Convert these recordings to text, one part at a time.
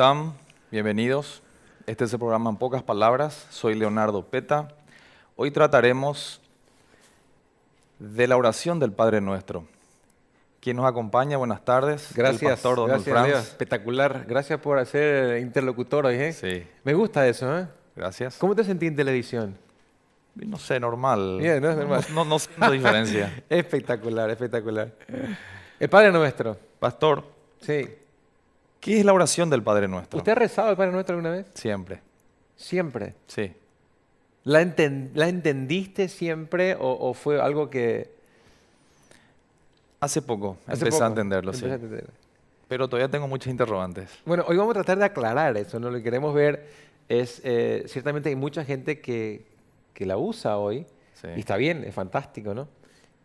están? Bienvenidos. Este es el programa En Pocas Palabras. Soy Leonardo Peta. Hoy trataremos de la oración del Padre Nuestro. Quien nos acompaña, buenas tardes. Gracias, pastor gracias, espectacular. Gracias por ser interlocutor hoy. ¿eh? Me gusta eso. ¿eh? Gracias. ¿Cómo te sentí en televisión? No sé, normal. no es siento diferencia. espectacular, espectacular. El Padre Nuestro. Pastor. Sí. ¿Qué es la oración del Padre Nuestro? ¿Usted ha rezado el Padre Nuestro alguna vez? Siempre. ¿Siempre? Sí. ¿La, entendiste siempre o, fue algo que...? Hace poco Hace empecé a entenderlo, sí. Pero todavía tengo muchas interrogantes. Bueno, hoy vamos a tratar de aclarar eso, ¿no? Lo que queremos ver es, eh, ciertamente hay mucha gente que, que la usa hoy, y está bien, es fantástico, ¿no?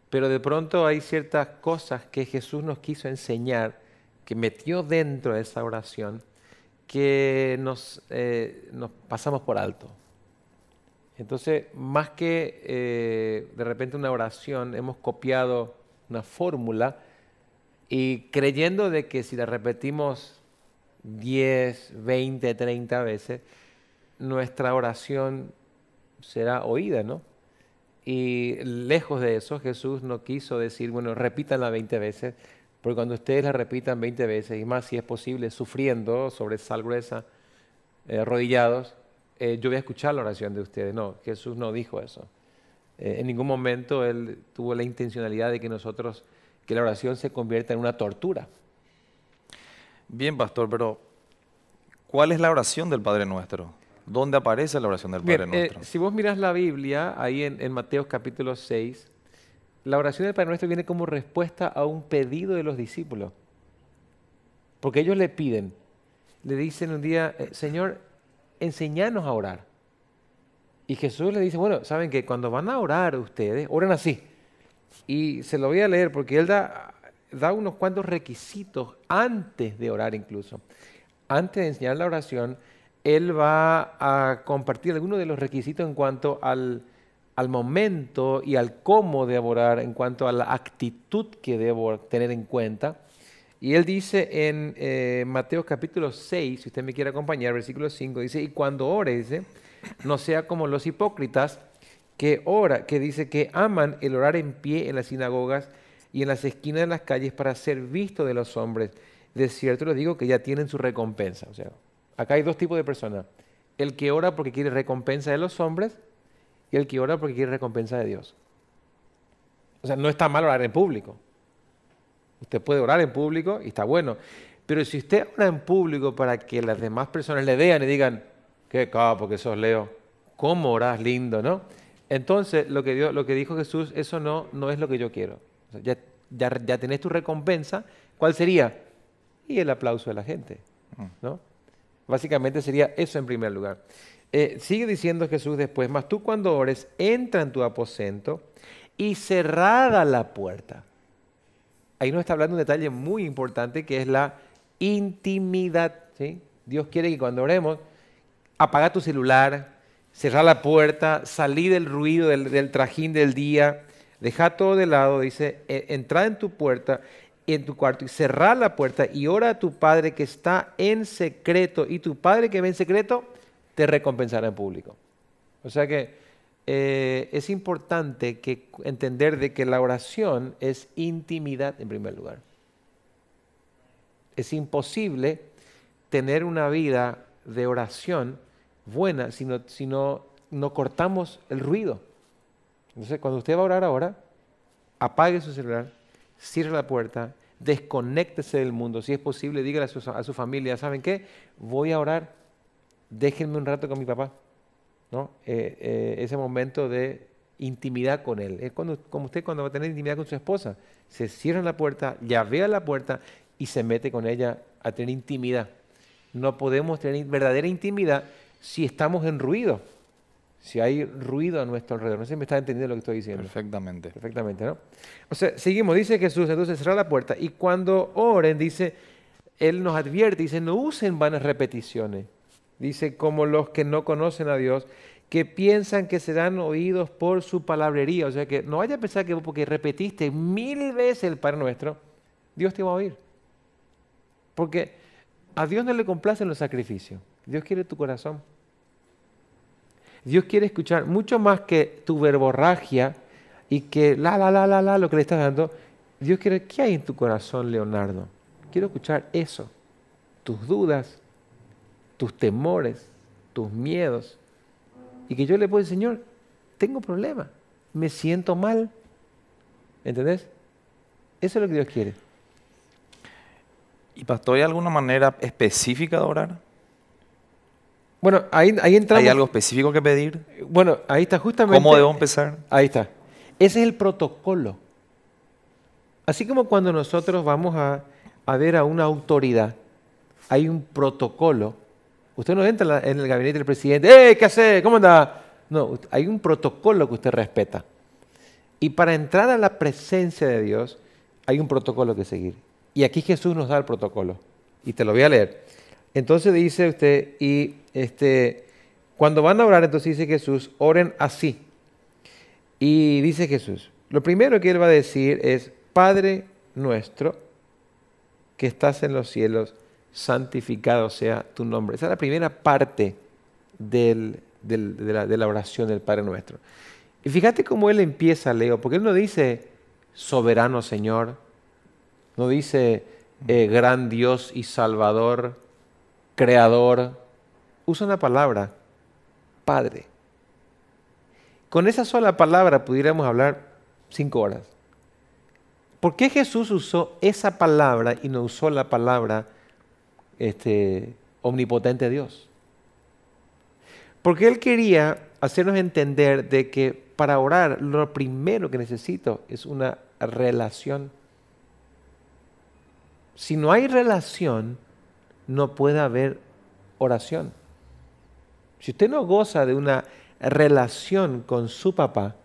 Pero de pronto hay ciertas cosas que Jesús nos quiso enseñar que metió dentro de esa oración que nos, eh, pasamos por alto. Entonces, más que eh, de repente una oración, hemos copiado una fórmula y creyendo de que si la repetimos 10, 20, 30 veces, nuestra oración será oída, ¿no? Y lejos de eso, Jesús no quiso decir, bueno, repítanla 20 veces, porque cuando ustedes la repitan 20 veces y más, si es posible, sufriendo sobre sal gruesa, eh, arrodillados, eh, yo voy a escuchar la oración de ustedes. No, Jesús no dijo eso. Eh, en ningún momento Él tuvo la intencionalidad de que nosotros, que la oración se convierta en una tortura. Bien, pastor, pero ¿cuál es la oración del Padre Nuestro? ¿Dónde aparece la oración del Padre Nuestro? si vos mirás la Biblia, ahí en, en Mateo capítulo 6, la oración del Padre Nuestro viene como respuesta a un pedido de los discípulos. Porque ellos le piden, le dicen un día, eh, Señor, enséñanos a orar. Y Jesús le dice, bueno, saben que cuando van a orar ustedes, oran así. Y se lo voy a leer porque él da, da unos cuantos requisitos antes de orar incluso. Antes de enseñar la oración, él va a compartir algunos de los requisitos en cuanto al, al momento y al cómo de orar en cuanto a la actitud que debo tener en cuenta. Y él dice en eh, Mateo capítulo 6, si usted me quiere acompañar, versículo 5, dice, y cuando ore, dice, no sea como los hipócritas que ora, que dice que aman el orar en pie en las sinagogas y en las esquinas de las calles para ser visto de los hombres. De cierto les digo que ya tienen su recompensa. O sea, acá hay dos tipos de personas. El que ora porque quiere recompensa de los hombres y el que ora porque quiere recompensa de Dios. O sea, no está mal orar en público. Usted puede orar en público y está bueno. Pero si usted ora en público para que las demás personas le vean y digan, qué capo que sos Leo, cómo orás lindo, ¿no? Entonces, lo que, lo que dijo Jesús, eso no, no es lo que yo quiero. ya, ya, ya, tenés tu recompensa. ¿Cuál sería? Y el aplauso de la gente, ¿no? Básicamente sería eso en primer lugar. Eh, sigue diciendo Jesús después, mas tú cuando ores, entra en tu aposento y cerrada la puerta. Ahí nos está hablando un detalle muy importante que es la intimidad. Dios quiere que cuando oremos, apaga tu celular, cierra la puerta, salí del ruido, del, trajín del día, deja todo de lado, dice, e, entra en tu puerta en tu cuarto y cerrar la puerta y ora a tu Padre que está en secreto y tu Padre que ve en secreto te recompensará en público. O sea que eh, es importante que entender de que la oración es intimidad en primer lugar. Es imposible tener una vida de oración buena si no, si no, no cortamos el ruido. Entonces, cuando usted va a orar ahora, apague su celular, cierre la puerta, desconéctese del mundo. Si es posible, dígale a su, a su familia, ¿saben qué? Voy a orar déjenme un rato con mi papá. ¿no? Eh, eh, ese momento de intimidad con él. Es cuando, como usted cuando va a tener intimidad con su esposa, se cierra la puerta, a la puerta y se mete con ella a tener intimidad. No podemos tener verdadera intimidad si estamos en ruido, si hay ruido a nuestro alrededor. No sé si me está entendiendo lo que estoy diciendo. Perfectamente. Perfectamente, ¿no? O sea, seguimos, dice Jesús, entonces cerra la puerta y cuando oren, dice, Él nos advierte, dice, no usen vanas repeticiones dice, como los que no conocen a Dios, que piensan que serán oídos por su palabrería. O sea que no vaya a pensar que porque repetiste mil veces el Padre Nuestro, Dios te va a oír. Porque a Dios no le complacen los sacrificios. Dios quiere tu corazón. Dios quiere escuchar mucho más que tu verborragia y que la, la, la, la, la, lo que le estás dando. Dios quiere, ¿qué hay en tu corazón, Leonardo? Quiero escuchar eso, tus dudas, tus temores, tus miedos, y que yo le puedo decir, Señor, tengo problema, me siento mal. ¿Entendés? Eso es lo que Dios quiere. ¿Y pastor, hay alguna manera específica de orar? Bueno, ahí, ahí ¿Hay algo específico que pedir? Bueno, ahí está justamente. ¿Cómo debo empezar? Ahí está. Ese es el protocolo. Así como cuando nosotros vamos a, a ver a una autoridad, hay un protocolo Usted no entra en el gabinete del presidente, ¡eh, qué hace! ¿Cómo anda? No, hay un protocolo que usted respeta. Y para entrar a la presencia de Dios hay un protocolo que seguir. Y aquí Jesús nos da el protocolo. Y te lo voy a leer. Entonces dice usted, y este, cuando van a orar, entonces dice Jesús, oren así. Y dice Jesús, lo primero que él va a decir es, Padre nuestro, que estás en los cielos, santificado sea tu nombre. Esa es la primera parte del, de, la, oración del Padre Nuestro. Y fíjate cómo él empieza, Leo, porque él no dice soberano Señor, no dice eh, gran Dios y Salvador, Creador. Usa una palabra, Padre. Con esa sola palabra pudiéramos hablar cinco horas. ¿Por qué Jesús usó esa palabra y no usó la palabra este, omnipotente Dios. Porque Él quería hacernos entender de que para orar lo primero que necesito es una relación. Si no hay relación, no puede haber oración. Si usted no goza de una relación con su papá,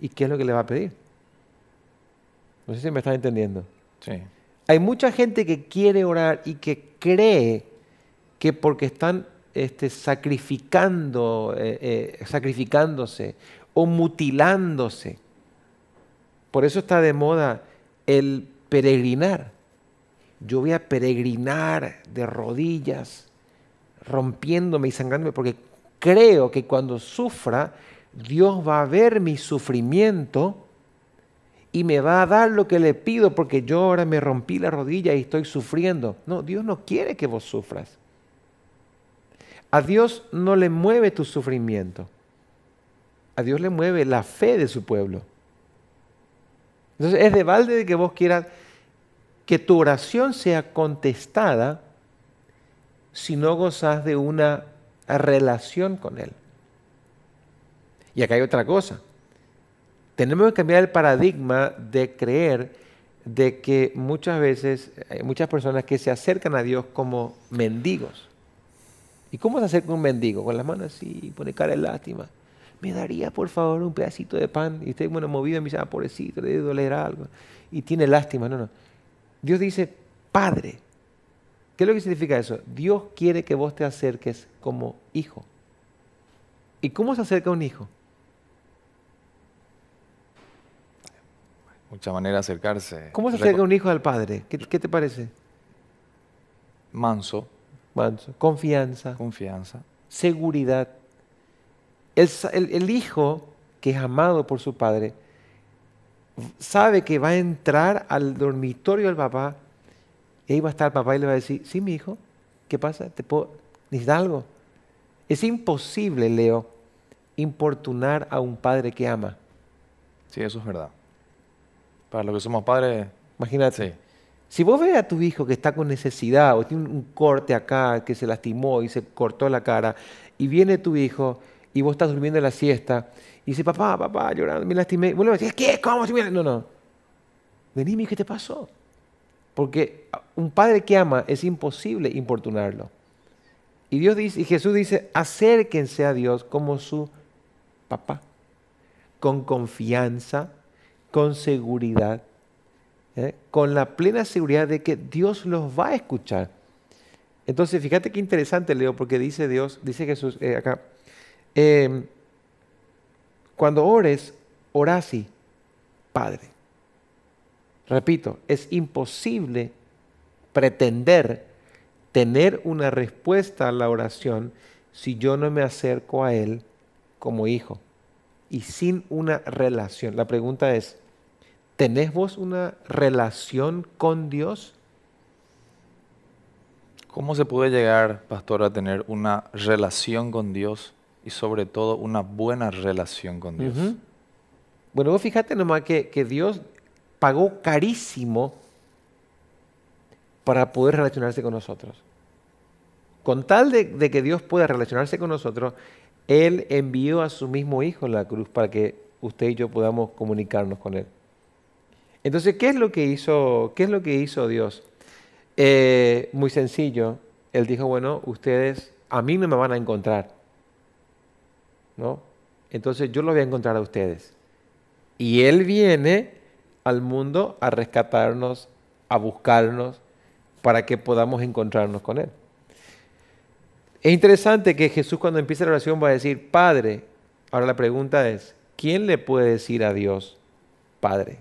¿y qué es lo que le va a pedir? No sé si me está entendiendo. Sí hay mucha gente que quiere orar y que cree que porque están este, sacrificando, eh, eh, sacrificándose o mutilándose. Por eso está de moda el peregrinar. Yo voy a peregrinar de rodillas, rompiéndome y sangrándome, porque creo que cuando sufra, Dios va a ver mi sufrimiento y me va a dar lo que le pido porque yo ahora me rompí la rodilla y estoy sufriendo. No, Dios no quiere que vos sufras. A Dios no le mueve tu sufrimiento. A Dios le mueve la fe de su pueblo. Entonces es de balde de que vos quieras que tu oración sea contestada si no gozas de una relación con Él. Y acá hay otra cosa tenemos que cambiar el paradigma de creer de que muchas veces hay eh, muchas personas que se acercan a Dios como mendigos. ¿Y cómo se acerca un mendigo? Con las manos así, pone cara de lástima. Me daría por favor un pedacito de pan. Y usted, bueno, movido, me dice, ah, pobrecito, le debe doler algo. Y tiene lástima. No, no. Dios dice, Padre. ¿Qué es lo que significa eso? Dios quiere que vos te acerques como hijo. ¿Y cómo se acerca un hijo? mucha manera de acercarse. ¿Cómo se acerca un hijo al padre? ¿Qué, te parece? Manso. Manso. Confianza. Confianza. Seguridad. El, el, hijo que es amado por su padre sabe que va a entrar al dormitorio del papá y ahí va a estar el papá y le va a decir, sí, mi hijo, ¿qué pasa? ¿Te puedo... ¿Necesitas algo? Es imposible, Leo, importunar a un padre que ama. Sí, eso es verdad. Para los que somos padres. Imagínate. Si vos ves a tu hijo que está con necesidad o tiene un corte acá que se lastimó y se cortó la cara, y viene tu hijo y vos estás durmiendo la siesta y dice, papá, papá, llorando, me lastimé. Vos a decir, ¿qué? ¿Cómo? No, no. hijo, ¿qué te pasó? Porque un padre que ama es imposible importunarlo. Y, Dios dice, y Jesús dice, acérquense a Dios como su papá, con confianza, con seguridad, ¿eh? con la plena seguridad de que Dios los va a escuchar. Entonces, fíjate qué interesante, Leo, porque dice Dios, dice Jesús eh, acá, em, cuando ores, ora así, Padre. Repito, es imposible pretender tener una respuesta a la oración si yo no me acerco a Él como hijo y sin una relación. La pregunta es, ¿Tenés vos una relación con Dios? ¿Cómo se puede llegar, pastor, a tener una relación con Dios y sobre todo una buena relación con Dios? Bueno, vos fíjate nomás que, que Dios pagó carísimo para poder relacionarse con nosotros. Con tal de, de, que Dios pueda relacionarse con nosotros, Él envió a su mismo Hijo en la cruz para que usted y yo podamos comunicarnos con Él. Entonces, ¿qué es lo que hizo, qué es lo que hizo Dios? Eh, muy sencillo. Él dijo, bueno, ustedes a mí no me van a encontrar. ¿No? Entonces yo lo voy a encontrar a ustedes. Y Él viene al mundo a rescatarnos, a buscarnos, para que podamos encontrarnos con Él. Es interesante que Jesús cuando empieza la oración va a decir, Padre, ahora la pregunta es, ¿quién le puede decir a Dios, Padre?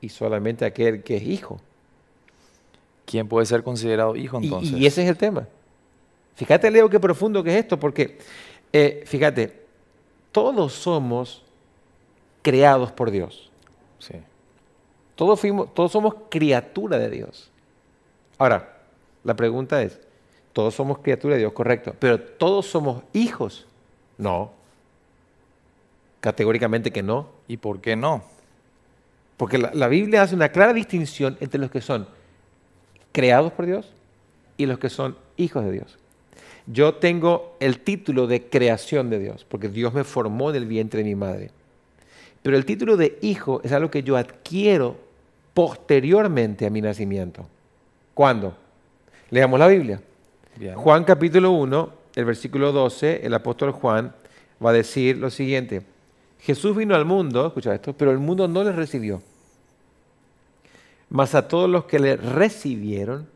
y solamente aquel que es hijo. ¿Quién puede ser considerado hijo entonces? Y, ese es el tema. Fíjate, Leo, qué profundo que es esto, porque, eh, fíjate, todos somos creados por Dios. Sí. Todos, fuimos, todos somos criatura de Dios. Ahora, la pregunta es, todos somos criatura de Dios, correcto, pero todos somos hijos. No. Categóricamente que no. ¿Y por qué no? Porque la, Biblia hace una clara distinción entre los que son creados por Dios y los que son hijos de Dios. Yo tengo el título de creación de Dios, porque Dios me formó en el vientre de mi madre. Pero el título de hijo es algo que yo adquiero posteriormente a mi nacimiento. ¿Cuándo? Leamos la Biblia. Juan capítulo 1, el versículo 12, el apóstol Juan va a decir lo siguiente. Jesús vino al mundo, escucha esto, pero el mundo no le recibió. Mas a todos los que le recibieron,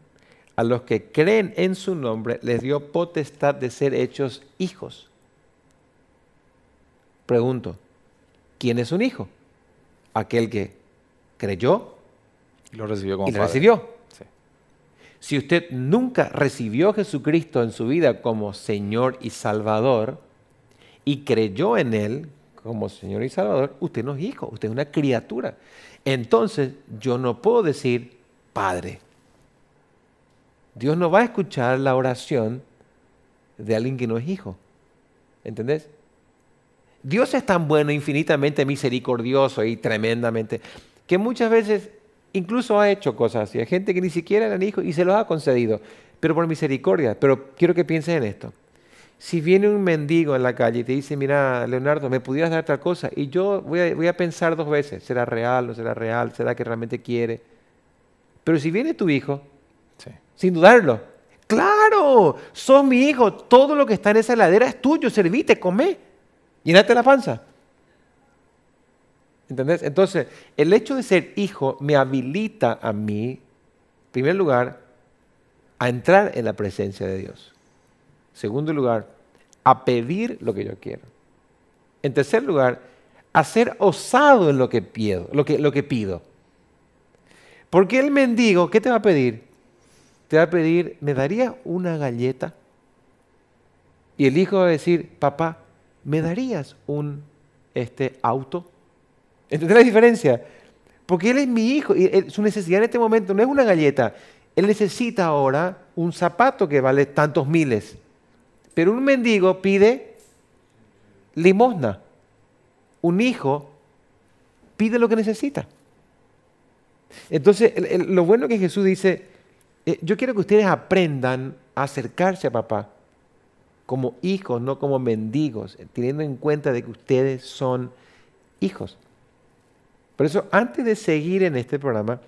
a los que creen en su nombre, les dio potestad de ser hechos hijos. Pregunto, ¿quién es un hijo? Aquel que creyó y lo recibió como y recibió. Si usted nunca recibió a Jesucristo en su vida como Señor y Salvador y creyó en Él como Señor y Salvador, usted no es hijo, usted es una criatura. Entonces yo no puedo decir Padre. Dios no va a escuchar la oración de alguien que no es hijo. ¿Entendés? Dios es tan bueno, infinitamente misericordioso y tremendamente, que muchas veces incluso ha hecho cosas así. Hay gente que ni siquiera eran hijo y se los ha concedido, pero por misericordia. Pero quiero que piensen en esto. Si viene un mendigo en la calle y te dice, mira, Leonardo, ¿me pudieras dar otra cosa? Y yo voy a, pensar dos veces, ¿será real, o será real? ¿Será que realmente quiere? Pero si viene tu hijo, sin dudarlo, claro, sos mi hijo, todo lo que está en esa ladera es tuyo, servite, comé, llenate la panza. ¿Entendés? Entonces, el hecho de ser hijo me habilita a mí, en primer lugar, a entrar en la presencia de Dios. Segundo lugar, a pedir lo que yo quiero. En tercer lugar, a ser osado en lo que pido. Lo que, pido. Porque el mendigo, ¿qué te va a pedir? Te va a pedir, ¿me darías una galleta? Y el hijo va a decir, papá, ¿me darías un este, auto? ¿Entendés la diferencia? Porque él es mi hijo y eh, su necesidad en este momento no es una galleta. Él necesita ahora un zapato que vale tantos miles. Pero un mendigo pide limosna. Un hijo pide lo que necesita. Entonces, lo bueno que Jesús dice, eh, yo quiero que ustedes aprendan a acercarse a papá como hijos, no como mendigos, teniendo en cuenta de que ustedes son hijos. Por eso, antes de seguir en este programa,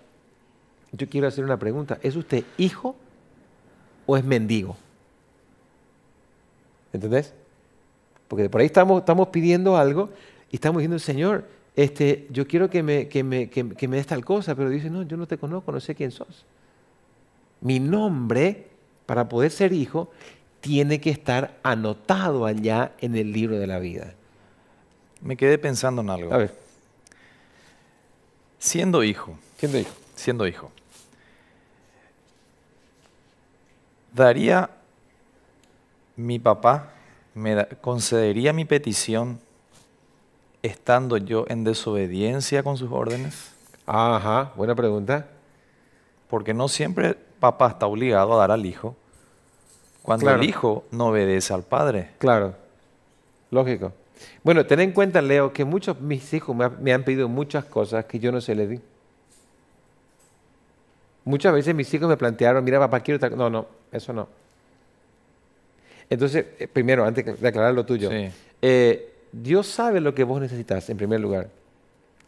yo quiero hacer una pregunta. ¿Es usted hijo o es mendigo? ¿Entendés? Porque por ahí estamos, pidiendo algo y estamos diciendo, Señor, este, yo quiero que me, me, que, des tal cosa, pero dice, no, yo no te conozco, no sé quién sos. Mi nombre, para poder ser hijo, tiene que estar anotado allá en el libro de la vida. Me quedé pensando en algo. A ver. Siendo hijo. te dijo? Siendo hijo. Daría mi papá me concedería mi petición estando yo en desobediencia con sus órdenes? Ajá, buena pregunta. Porque no siempre papá está obligado a dar al hijo cuando el hijo no obedece al padre. Claro, lógico. Bueno, ten en cuenta, Leo, que muchos mis hijos me, han pedido muchas cosas que yo no se les di. Muchas veces mis hijos me plantearon, mira papá, quiero... No, no, eso no. Entonces, eh, primero, antes de aclarar lo tuyo, eh, Dios sabe lo que vos necesitas, en primer lugar.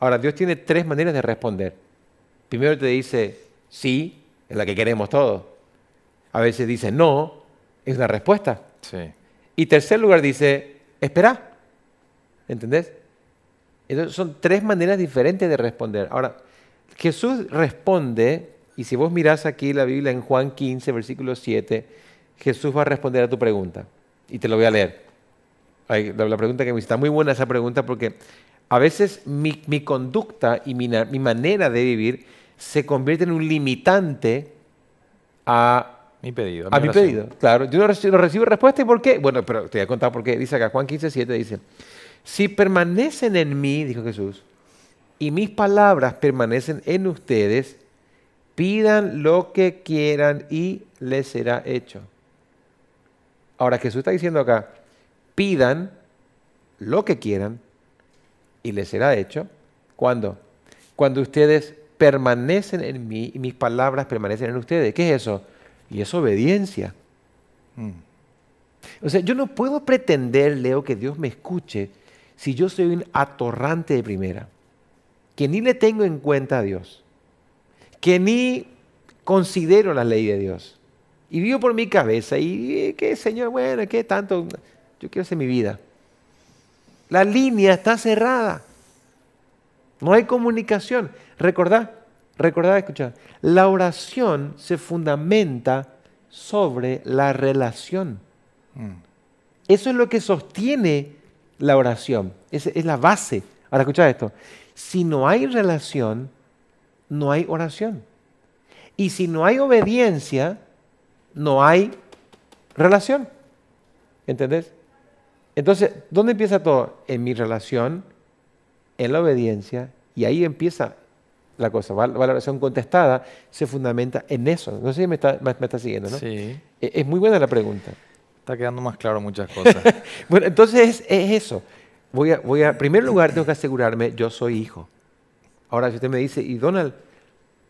Ahora, Dios tiene tres maneras de responder. Primero te dice sí, es la que queremos todos. A veces dice no, es una respuesta. Y tercer lugar dice, espera. ¿Entendés? Entonces son tres maneras diferentes de responder. Ahora, Jesús responde, y si vos mirás aquí la Biblia en Juan 15, versículo 7, Jesús va a responder a tu pregunta. Y te lo voy a leer. La pregunta que me está muy buena esa pregunta porque a veces mi, conducta y mi, manera de vivir se convierte en un limitante a mi pedido. A, mi, pedido, claro. Yo no recibo, respuesta. ¿Y por qué? Bueno, pero te voy a contar por qué. Dice acá, Juan 15, 7 dice, si permanecen en mí, dijo Jesús, y mis palabras permanecen en ustedes, pidan lo que quieran y les será hecho. Ahora Jesús está diciendo acá, pidan lo que quieran y les será hecho. ¿Cuándo? Cuando ustedes permanecen en mí y mis palabras permanecen en ustedes. ¿Qué es eso? Y es obediencia. Mm. O sea, yo no puedo pretender, Leo, que Dios me escuche si yo soy un atorrante de primera, que ni le tengo en cuenta a Dios, que ni considero la ley de Dios y vivo por mi cabeza. ¿Y qué, Señor? Bueno, ¿qué tanto? Yo quiero hacer mi vida. La línea está cerrada. No hay comunicación. Recordad, recordad, escuchad. La oración se fundamenta sobre la relación. Mm. Eso es lo que sostiene la oración. Es, es la base. Ahora escuchad esto. Si no hay relación, no hay oración. Y si no hay obediencia, no hay relación. ¿Entendés? Entonces, ¿dónde empieza todo? En mi relación, en la obediencia, y ahí empieza la cosa. la valoración contestada, se fundamenta en eso. No sé si me está, siguiendo, ¿no? Sí. E, es, muy buena la pregunta. Está quedando más claro muchas cosas. bueno, entonces es, eso. Voy a, voy a, en primer lugar, tengo que asegurarme, yo soy hijo. Ahora, si usted me dice, y Donald,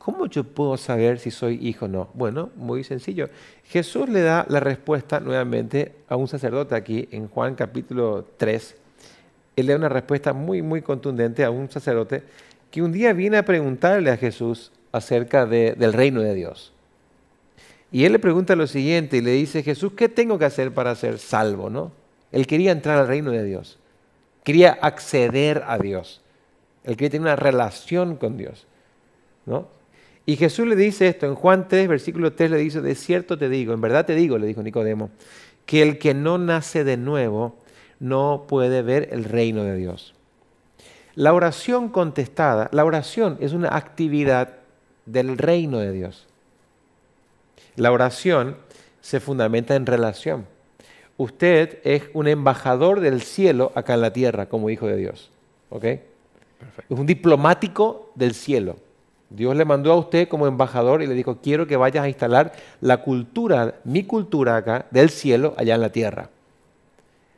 ¿Cómo yo puedo saber si soy hijo o no? Bueno, muy sencillo. Jesús le da la respuesta nuevamente a un sacerdote aquí en Juan capítulo 3. Él le da una respuesta muy, muy contundente a un sacerdote que un día viene a preguntarle a Jesús acerca del reino de Dios. Y él le pregunta lo siguiente y le dice, Jesús, ¿qué tengo que hacer para ser salvo? ¿No? Él quería entrar al reino de Dios. Quería acceder a Dios. Él quería tener una relación con Dios. ¿No? Y Jesús le dice esto, en Juan 3, versículo 3 le dice, de cierto te digo, en verdad te digo, le dijo Nicodemo, que el que no nace de nuevo no puede ver el reino de Dios. La oración contestada, la oración es una actividad del reino de Dios. La oración se fundamenta en relación. Usted es un embajador del cielo acá en la tierra como hijo de Dios. Es un diplomático del cielo. Dios le mandó a usted como embajador y le dijo, quiero que vayas a instalar la cultura, mi cultura acá, del cielo, allá en la tierra.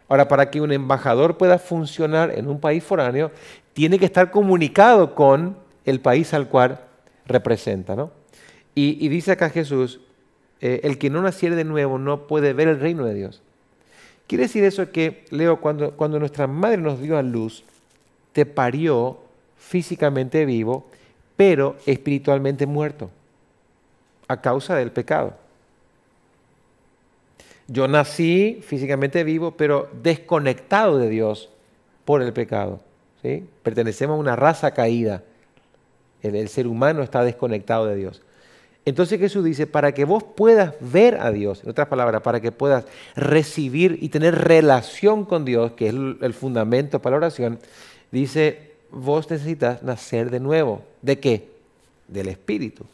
Ahora, para que un embajador pueda funcionar en un país foráneo, tiene que estar comunicado con el país al cual representa. Y, dice acá Jesús, eh, el que no naciere de nuevo no puede ver el reino de Dios. Quiere decir eso que, Leo, cuando, cuando nuestra madre nos dio a luz, te parió físicamente vivo, pero espiritualmente muerto a causa del pecado. Yo nací físicamente vivo, pero desconectado de Dios por el pecado. ¿sí? Pertenecemos a una raza caída. El, el, ser humano está desconectado de Dios. Entonces Jesús dice, para que vos puedas ver a Dios, en otras palabras, para que puedas recibir y tener relación con Dios, que es el fundamento para la oración, dice, vos necesitas nacer de nuevo. ¿De qué? Del Espíritu.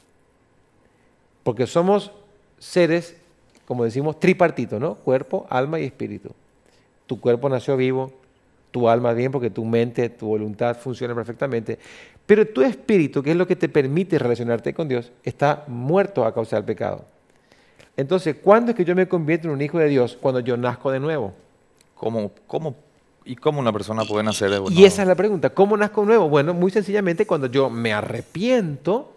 Porque somos seres, como decimos, tripartitos, ¿no? Cuerpo, alma y espíritu. Tu cuerpo nació vivo, tu alma bien, porque tu mente, tu voluntad funciona perfectamente. Pero tu espíritu, que es lo que te permite relacionarte con Dios, está muerto a causa del pecado. Entonces, ¿cuándo es que yo me convierto en un hijo de Dios? Cuando yo nazco de nuevo. ¿Cómo, cómo ¿Y cómo una persona puede nacer de nuevo? Y esa es la pregunta, ¿cómo nazco nuevo? Bueno, muy sencillamente cuando yo me arrepiento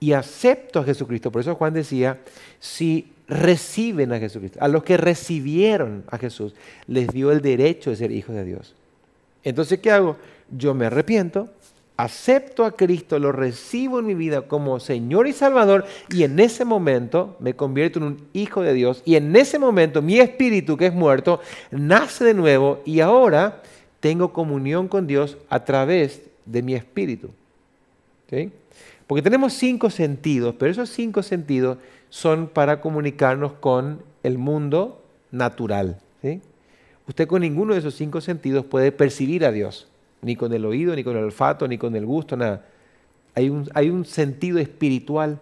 y acepto a Jesucristo. Por eso Juan decía, si reciben a Jesucristo, a los que recibieron a Jesús, les dio el derecho de ser hijos de Dios. Entonces, ¿qué hago? Yo me arrepiento, acepto a Cristo, lo recibo en mi vida como Señor y Salvador y en ese momento me convierto en un hijo de Dios y en ese momento mi espíritu que es muerto nace de nuevo y ahora tengo comunión con Dios a través de mi espíritu. Porque tenemos cinco sentidos, pero esos cinco sentidos son para comunicarnos con el mundo natural. Usted con ninguno de esos cinco sentidos puede percibir a Dios ni con el oído, ni con el olfato, ni con el gusto, nada. Hay un, hay un sentido espiritual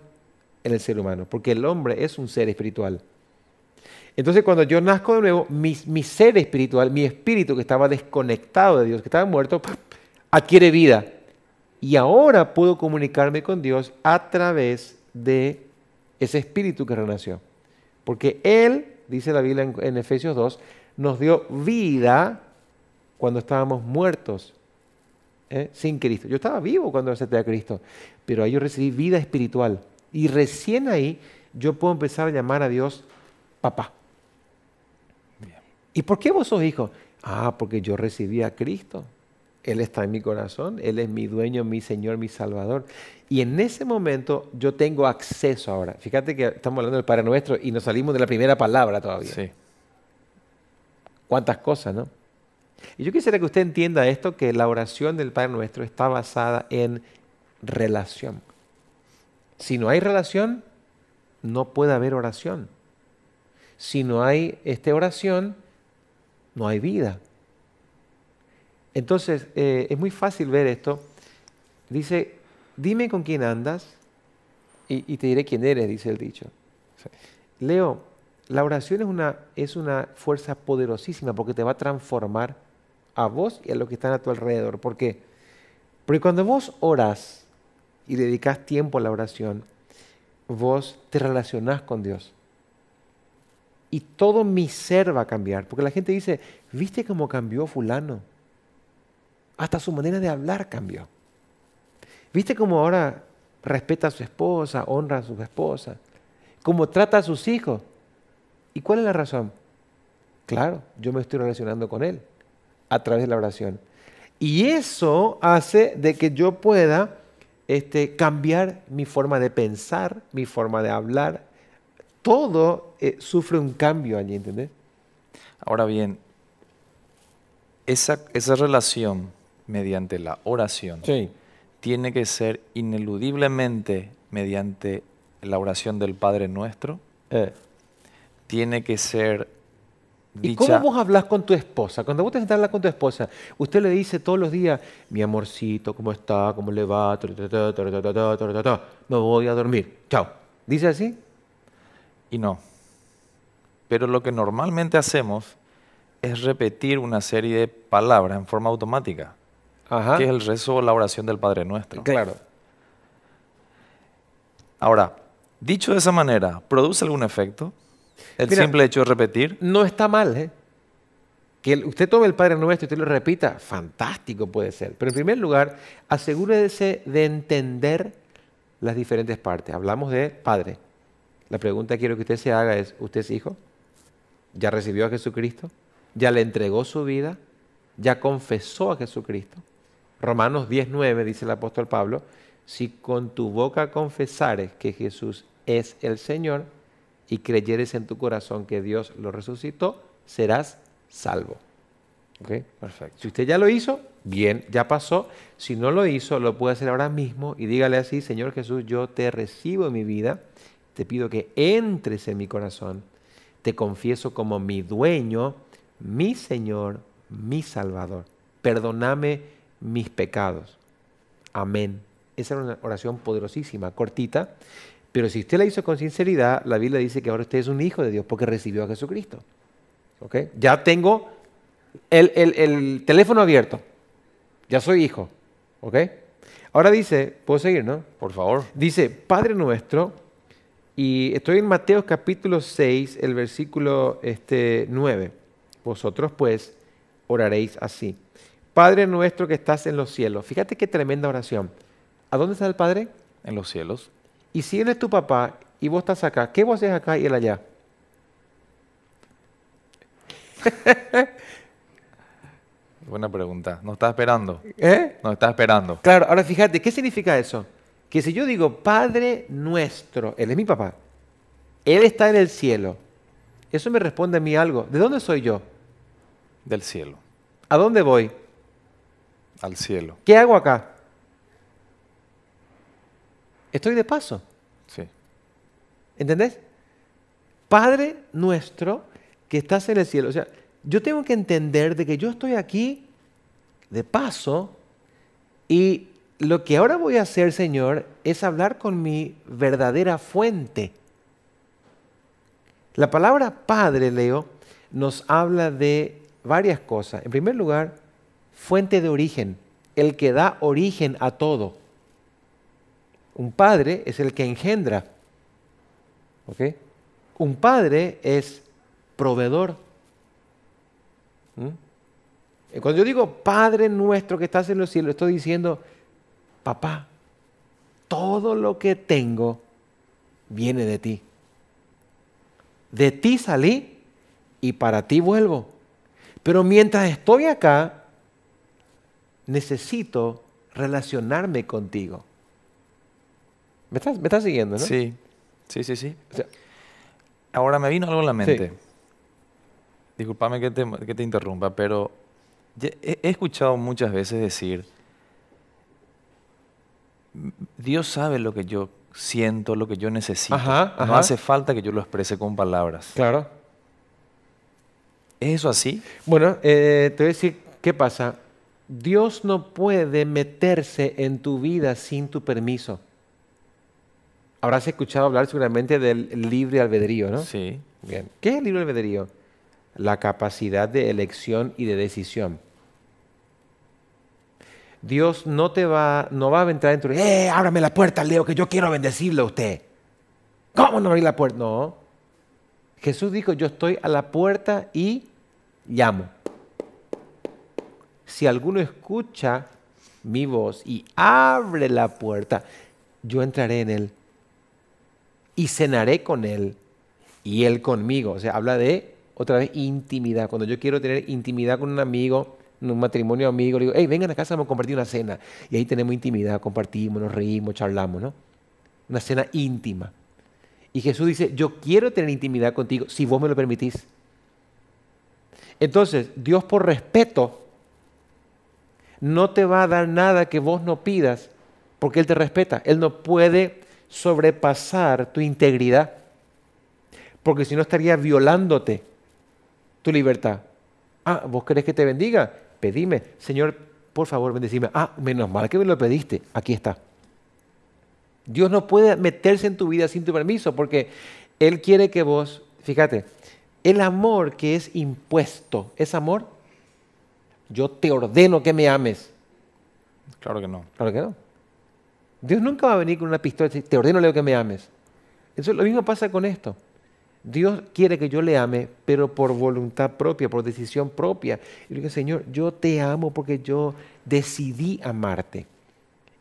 en el ser humano, porque el hombre es un ser espiritual. Entonces cuando yo nazco de nuevo, mi, ser espiritual, mi espíritu que estaba desconectado de Dios, que estaba muerto, adquiere vida. Y ahora puedo comunicarme con Dios a través de ese espíritu que renació. Porque Él, dice la Biblia en Efesios 2, nos dio vida cuando estábamos muertos ¿eh? sin Cristo. Yo estaba vivo cuando acepté a Cristo, pero ahí yo recibí vida espiritual. Y recién ahí yo puedo empezar a llamar a Dios papá. ¿Y por qué vos sos hijo? Ah, porque yo recibí a Cristo. Él está en mi corazón, Él es mi dueño, mi Señor, mi Salvador. Y en ese momento yo tengo acceso ahora. Fíjate que estamos hablando del Padre Nuestro y nos salimos de la primera palabra todavía. Sí. Cuántas cosas, ¿no? Y yo quisiera que usted entienda esto, que la oración del Padre Nuestro está basada en relación. Si no hay relación, no puede haber oración. Si no hay esta oración, no hay vida. Entonces, eh, es muy fácil ver esto. Dice, dime con quién andas y, y te diré quién eres, dice el dicho. Leo, la oración es una, es una fuerza poderosísima porque te va a transformar a vos y a los que están a tu alrededor. ¿Por qué? Porque cuando vos oras y dedicas tiempo a la oración, vos te relacionás con Dios. Y todo mi ser va a cambiar. Porque la gente dice, ¿viste cómo cambió fulano? Hasta su manera de hablar cambió. ¿Viste cómo ahora respeta a su esposa, honra a su esposa? ¿Cómo trata a sus hijos? ¿Y cuál es la razón? Claro, yo me estoy relacionando con él a través de la oración. Y eso hace de que yo pueda este, cambiar mi forma de pensar, mi forma de hablar. Todo eh, sufre un cambio allí, ¿entendés? Ahora bien, esa, esa relación mediante la oración tiene que ser ineludiblemente mediante la oración del Padre Nuestro. Eh. Tiene que ser ¿Y cómo vos hablas con tu esposa? Cuando vos te sentás a hablar con tu esposa, usted le dice todos los días, mi amorcito, ¿cómo está? ¿Cómo le va? Me voy a dormir. Chao. ¿Dice así? Y no. Pero lo que normalmente hacemos es repetir una serie de palabras en forma automática, Ajá. que es el rezo o la oración del Padre Nuestro. Claro. Ahora, dicho de esa manera, ¿produce algún efecto? El simple hecho de repetir. No está mal, ¿eh? Que usted tome el Padre Nuestro y usted lo repita, fantástico puede ser. Pero en primer lugar, asegúrese de entender las diferentes partes. Hablamos de Padre. La pregunta que quiero que usted se haga es, ¿usted es hijo? ¿Ya recibió a Jesucristo? ¿Ya le entregó su vida? ¿Ya confesó a Jesucristo? Romanos 10.9 dice el apóstol Pablo, si con tu boca confesares que Jesús es el Señor, y creyeres en tu corazón que Dios lo resucitó, serás salvo. ¿Ok? Perfecto. Si usted ya lo hizo, bien, ya pasó. Si no lo hizo, lo puede hacer ahora mismo y dígale así, Señor Jesús, yo te recibo en mi vida, te pido que entres en mi corazón, te confieso como mi dueño, mi Señor, mi Salvador. Perdóname mis pecados. Amén. Esa era una oración poderosísima, cortita, pero si usted la hizo con sinceridad, la Biblia dice que ahora usted es un hijo de Dios porque recibió a Jesucristo. ¿Ok? Ya tengo el, teléfono abierto. Ya soy hijo. ¿Ok? Ahora dice, ¿puedo seguir, no? Por favor. Dice, Padre nuestro, y estoy en Mateo capítulo 6, el versículo este, 9. Vosotros pues oraréis así. Padre nuestro que estás en los cielos. Fíjate qué tremenda oración. ¿A dónde está el Padre? En los cielos. Y si él es tu papá y vos estás acá, ¿qué vos haces acá y él allá? Buena pregunta. Nos está esperando. ¿Eh? Nos está esperando. Claro, ahora fíjate, ¿qué significa eso? Que si yo digo, Padre nuestro, Él es mi papá, Él está en el cielo, eso me responde a mí algo. ¿De dónde soy yo? Del cielo. ¿A dónde voy? Al cielo. ¿Qué hago acá? estoy de paso. ¿Entendés? Padre nuestro que estás en el cielo. O sea, yo tengo que entender de que yo estoy aquí de paso y lo que ahora voy a hacer, Señor, es hablar con mi verdadera fuente. La palabra Padre, Leo, nos habla de varias cosas. En primer lugar, fuente de origen, el que da origen a todo. Un padre es el que engendra. Un padre es proveedor. ¿Mm? Cuando yo digo Padre nuestro que estás en los cielos, estoy diciendo, papá, todo lo que tengo viene de ti. De ti salí y para ti vuelvo. Pero mientras estoy acá, necesito relacionarme contigo. ¿Me estás, siguiendo, no? Sí, sí, sí, sí. Ahora me vino algo en la mente. Disculpame que te, interrumpa, pero he, escuchado muchas veces decir, Dios sabe lo que yo siento, lo que yo necesito. No hace falta que yo lo exprese con palabras. Claro. eso así? Bueno, eh, te voy a decir qué pasa. Dios no puede meterse en tu vida sin tu permiso habrás escuchado hablar seguramente del libre albedrío, ¿no? Sí. Bien. ¿Qué es el libre albedrío? La capacidad de elección y de decisión. Dios no te va, no va a entrar dentro ¡eh, ábrame la puerta, Leo, que yo quiero bendecirle a usted! ¿Cómo no abrir la puerta? No. Jesús dijo, yo estoy a la puerta y llamo. Si alguno escucha mi voz y abre la puerta, yo entraré en él y cenaré con él y él conmigo. O sea, habla de, otra vez, intimidad. Cuando yo quiero tener intimidad con un amigo, en un matrimonio amigo, le digo, hey, vengan a casa, vamos a compartir una cena. Y ahí tenemos intimidad, compartimos, nos reímos, charlamos, ¿no? Una cena íntima. Y Jesús dice, yo quiero tener intimidad contigo si vos me lo permitís. Entonces, Dios por respeto no te va a dar nada que vos no pidas, porque Él te respeta. Él no puede sobrepasar tu integridad, porque si no estaría violándote tu libertad. Ah, ¿vos querés que te bendiga? Pedime, Señor, por favor, bendecime. Ah, menos mal que me lo pediste, aquí está. Dios no puede meterse en tu vida sin tu permiso, porque Él quiere que vos, fíjate, el amor que es impuesto, ¿es amor? Yo te ordeno que me ames. Claro que no. Claro que no. Dios nunca va a venir con una pistola y decir, te ordeno Leo que me ames. Eso, lo mismo pasa con esto. Dios quiere que yo le ame, pero por voluntad propia, por decisión propia. Y le digo, Señor, yo te amo porque yo decidí amarte.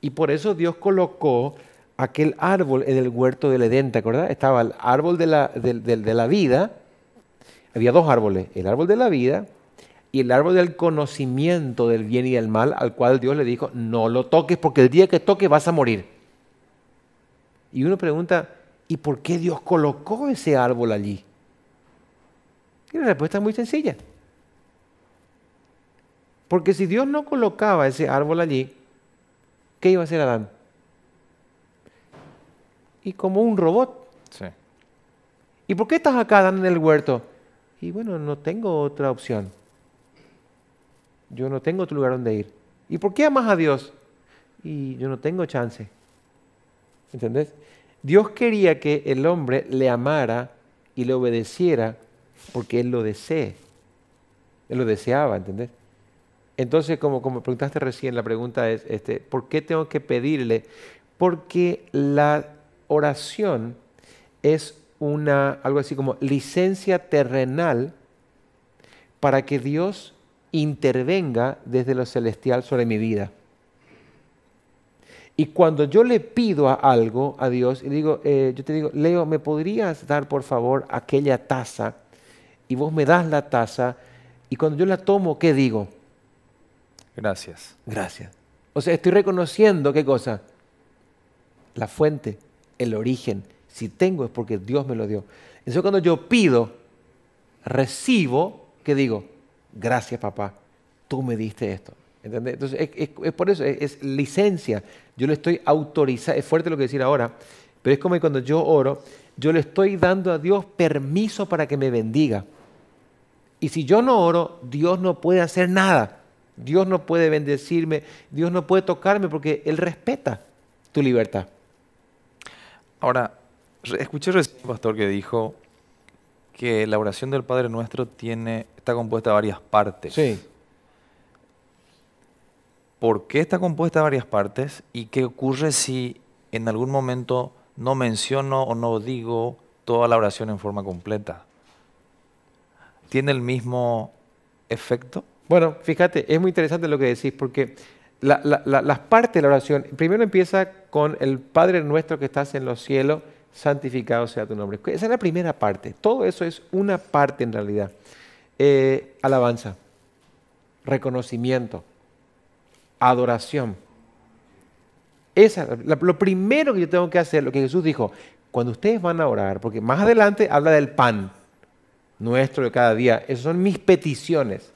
Y por eso Dios colocó aquel árbol en el huerto del Edén, ¿te acuerdas? Estaba el árbol de la, de la vida, había dos árboles, el árbol de la vida y el árbol del conocimiento del bien y del mal, al cual Dios le dijo, no lo toques porque el día que toques vas a morir. Y uno pregunta, ¿y por qué Dios colocó ese árbol allí? Y la respuesta es muy sencilla. Porque si Dios no colocaba ese árbol allí, ¿qué iba a hacer Adán? Y como un robot. ¿Y por qué estás acá, Adán, en el huerto? Y bueno, no tengo otra opción yo no tengo otro lugar donde ir. ¿Y por qué amas a Dios? Y yo no tengo chance. ¿Entendés? Dios quería que el hombre le amara y le obedeciera porque él lo desee. Él lo deseaba, ¿entendés? Entonces, como, como preguntaste recién, la pregunta es, este, ¿por qué tengo que pedirle? Porque la oración es una, algo así como licencia terrenal para que Dios intervenga desde lo celestial sobre mi vida. Y cuando yo le pido algo a Dios, y digo, eh, yo te digo, Leo, ¿me podrías dar por favor aquella taza? Y vos me das la taza, y cuando yo la tomo, ¿qué digo? Gracias. Gracias. O sea, estoy reconociendo qué cosa? La fuente, el origen. Si tengo es porque Dios me lo dio. Entonces cuando yo pido, recibo, ¿qué digo? gracias papá, tú me diste esto. Entonces, es, por eso, es, licencia. Yo le estoy autorizando, es fuerte lo que decir ahora, pero es como cuando yo oro, yo le estoy dando a Dios permiso para que me bendiga. Y si yo no oro, Dios no puede hacer nada. Dios no puede bendecirme, Dios no puede tocarme porque Él respeta tu libertad. Ahora, escuché recién un pastor que dijo que la oración del Padre Nuestro tiene está compuesta de varias partes. Sí. ¿Por qué está compuesta de varias partes? ¿Y qué ocurre si en algún momento no menciono o no digo toda la oración en forma completa? ¿Tiene el mismo efecto? Bueno, fíjate, es muy interesante lo que decís, porque las la, la, partes de la oración, primero empieza con el Padre nuestro que estás en los cielos, santificado sea tu nombre. Esa es la primera parte. Todo eso es una parte en realidad. Eh, alabanza, reconocimiento, adoración. Esa, lo primero que yo tengo que hacer, lo que Jesús dijo, cuando ustedes van a orar, porque más adelante habla del pan nuestro de cada día, esas son mis peticiones.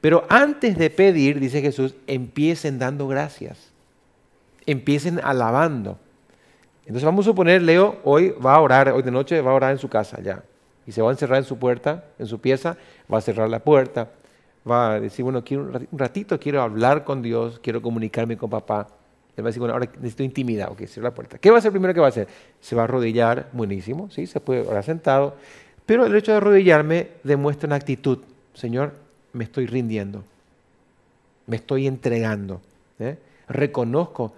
Pero antes de pedir, dice Jesús, empiecen dando gracias, empiecen alabando. Entonces vamos a suponer, Leo hoy va a orar, hoy de noche va a orar en su casa ya y se va a encerrar en su puerta, en su pieza, va a cerrar la puerta, va a decir, bueno, quiero un ratito, quiero hablar con Dios, quiero comunicarme con papá. Él va a decir, bueno, ahora necesito intimidad, ok, cierra la puerta. ¿Qué va a hacer primero que va a hacer? Se va a arrodillar, buenísimo, sí, se puede ahora sentado, pero el hecho de arrodillarme demuestra una actitud, Señor, me estoy rindiendo, me estoy entregando, ¿eh? reconozco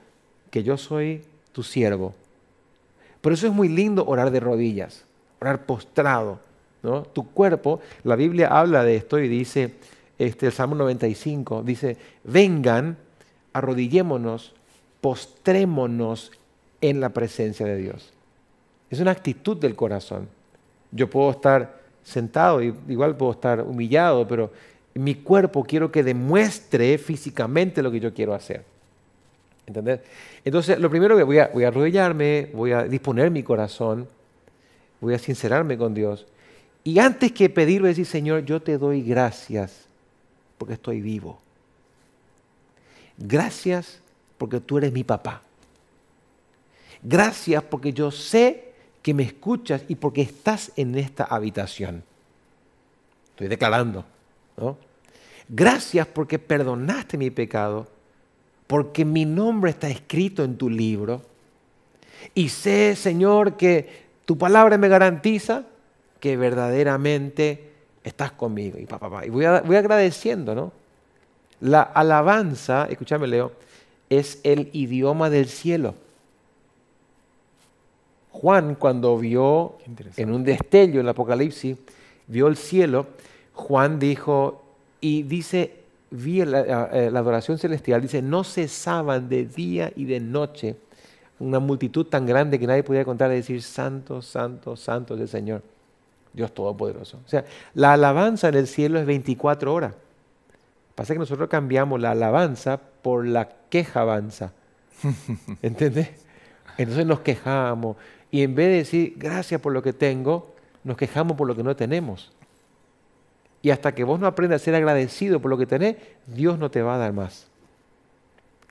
que yo soy tu siervo. Por eso es muy lindo orar de rodillas orar postrado. ¿no? Tu cuerpo, la Biblia habla de esto y dice, este, el Salmo 95, dice, vengan, arrodillémonos, postrémonos en la presencia de Dios. Es una actitud del corazón. Yo puedo estar sentado, igual puedo estar humillado, pero mi cuerpo quiero que demuestre físicamente lo que yo quiero hacer. Entonces, lo primero que voy a, voy a arrodillarme, voy a disponer mi corazón, voy a sincerarme con Dios. Y antes que pedirle, decir, Señor, yo te doy gracias porque estoy vivo. Gracias porque tú eres mi papá. Gracias porque yo sé que me escuchas y porque estás en esta habitación. Estoy declarando, Gracias porque perdonaste mi pecado, porque mi nombre está escrito en tu libro. Y sé, Señor, que tu palabra me garantiza que verdaderamente estás conmigo. Y, voy, agradeciendo, ¿no? La alabanza, escúchame Leo, es el idioma del cielo. Juan cuando vio en un destello en el Apocalipsis, vio el cielo, Juan dijo, y dice, vi la, eh, eh, la adoración celestial, dice, no cesaban de día y de noche una multitud tan grande que nadie podía contar y decir, santo, santo, santo es el Señor, Dios Todopoderoso. O sea, la alabanza en el cielo es 24 horas. Pasa que nosotros cambiamos la alabanza por la queja avanza. ¿Entendés? Entonces nos quejamos. Y en vez de decir gracias por lo que tengo, nos quejamos por lo que no tenemos. Y hasta que vos no aprendas a ser agradecido por lo que tenés, Dios no te va a dar más.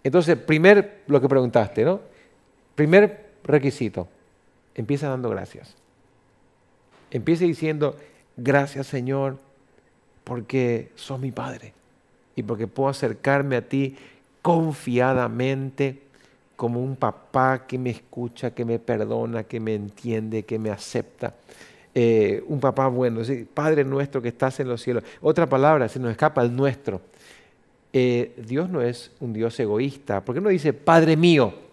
Entonces, primero lo que preguntaste, ¿no? Primer requisito, empieza dando gracias. Empieza diciendo, gracias Señor, porque sos mi Padre y porque puedo acercarme a ti confiadamente como un papá que me escucha, que me perdona, que me entiende, que me acepta. Eh, un papá bueno, decir, Padre nuestro que estás en los cielos. Otra palabra, se nos escapa el nuestro. Eh, Dios no es un Dios egoísta. ¿Por qué no dice Padre mío?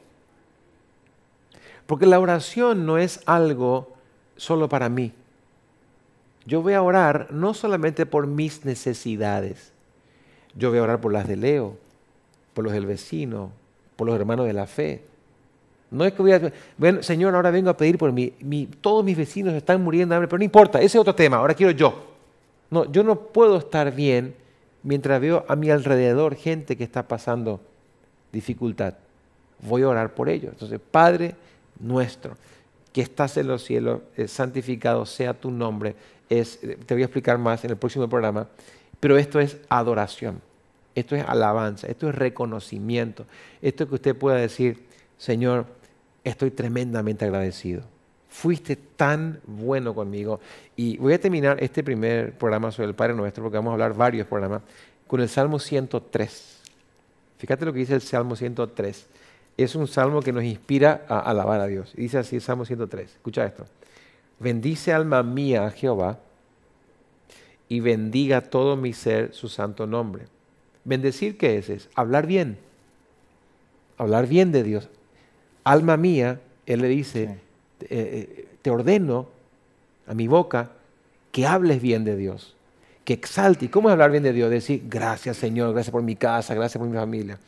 Porque la oración no es algo solo para mí. Yo voy a orar no solamente por mis necesidades, yo voy a orar por las de Leo, por los del vecino, por los hermanos de la fe. No es que voy a... Bueno, Señor, ahora vengo a pedir por mí. Mi, todos mis vecinos están muriendo de hambre, pero no importa, ese es otro tema, ahora quiero yo. No, yo no puedo estar bien mientras veo a mi alrededor gente que está pasando dificultad. Voy a orar por ellos. Entonces, Padre, nuestro, que estás en los cielos, eh, santificado sea tu nombre. Es, eh, te voy a explicar más en el próximo programa, pero esto es adoración, esto es alabanza, esto es reconocimiento, esto que usted pueda decir, Señor, estoy tremendamente agradecido. Fuiste tan bueno conmigo. Y voy a terminar este primer programa sobre el Padre Nuestro, porque vamos a hablar varios programas, con el Salmo 103. Fíjate lo que dice el Salmo 103 es un salmo que nos inspira a alabar a Dios. dice así Salmo 103. Escucha esto. Bendice alma mía a Jehová y bendiga todo mi ser su santo nombre. Bendecir qué es? Es hablar bien. Hablar bien de Dios. Alma mía, Él le dice, eh, eh, te ordeno a mi boca que hables bien de Dios, que exalte. cómo es hablar bien de Dios? Decir, gracias Señor, gracias por mi casa, gracias por mi familia.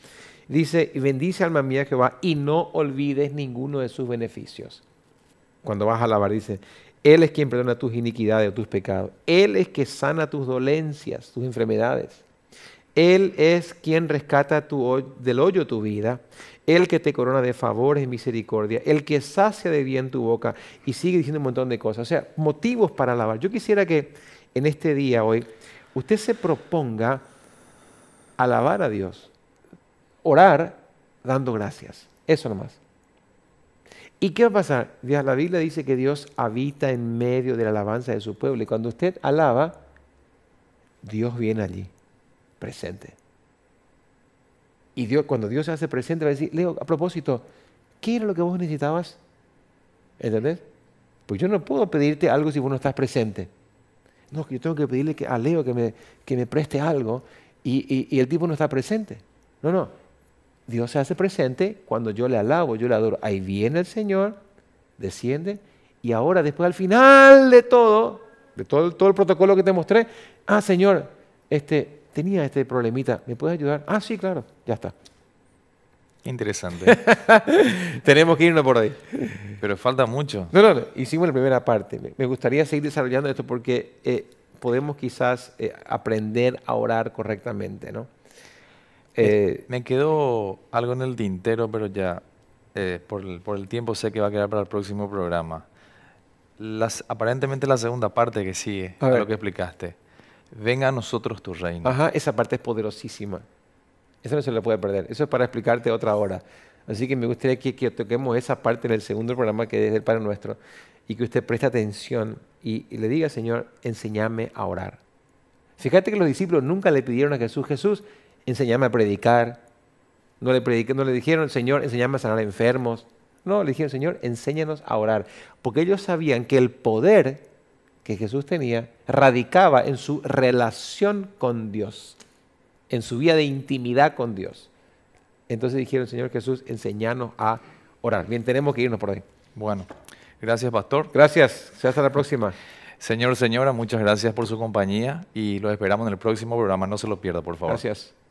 Dice, bendice alma mía Jehová y no olvides ninguno de sus beneficios. Cuando vas a alabar dice, Él es quien perdona tus iniquidades o tus pecados. Él es que sana tus dolencias, tus enfermedades. Él es quien rescata tu, del hoyo tu vida, Él que te corona de favores y misericordia, el que sacia de bien tu boca y sigue diciendo un montón de cosas. O sea, motivos para alabar. Yo quisiera que en este día hoy usted se proponga alabar a Dios orar dando gracias. Eso nomás. ¿Y qué va a pasar? La Biblia dice que Dios habita en medio de la alabanza de su pueblo. Y cuando usted alaba, Dios viene allí, presente. Y Dios, cuando Dios se hace presente, va a decir, Leo, a propósito, ¿qué era lo que vos necesitabas? ¿Entendés? Pues yo no puedo pedirte algo si vos no estás presente. No, yo tengo que pedirle que, a Leo que me, que me preste algo y el tipo no está presente. No, no, Dios se hace presente cuando yo le alabo, yo le adoro. Ahí viene el Señor, desciende, y ahora después al final de todo, de todo, todo el protocolo que te mostré, ah, Señor, este, tenía este problemita, ¿me puedes ayudar? Ah, sí, claro, ya está. Interesante. Tenemos que irnos por ahí. Pero falta mucho. No, no, hicimos la primera parte. Me gustaría seguir desarrollando esto porque eh, podemos quizás eh, aprender a orar correctamente, ¿no? Eh, me, quedó algo en el tintero, pero ya eh, por, el, tiempo sé que va a quedar para el próximo programa. Las, aparentemente la segunda parte que sigue, a, lo que explicaste. Venga a nosotros tu reino. Ajá, esa parte es poderosísima. Eso no se la puede perder. Eso es para explicarte otra hora. Así que me gustaría que, que toquemos esa parte en el segundo programa que es el Padre Nuestro y que usted preste atención y, y le diga, Señor, enséñame a orar. Fíjate que los discípulos nunca le pidieron a Jesús, Jesús, enséñame a predicar. No le, no dijeron, Señor, enséñame a sanar enfermos. No, le dijeron, Señor, enséñanos a orar. Porque ellos sabían que el poder que Jesús tenía radicaba en su relación con Dios, en su vía de intimidad con Dios. Entonces dijeron, Señor Jesús, enséñanos a orar. Bien, tenemos que irnos por ahí. Bueno, gracias, pastor. Gracias, hasta la próxima. Señor, señora, muchas gracias por su compañía y los esperamos en el próximo programa. No se lo pierda, por favor. Gracias.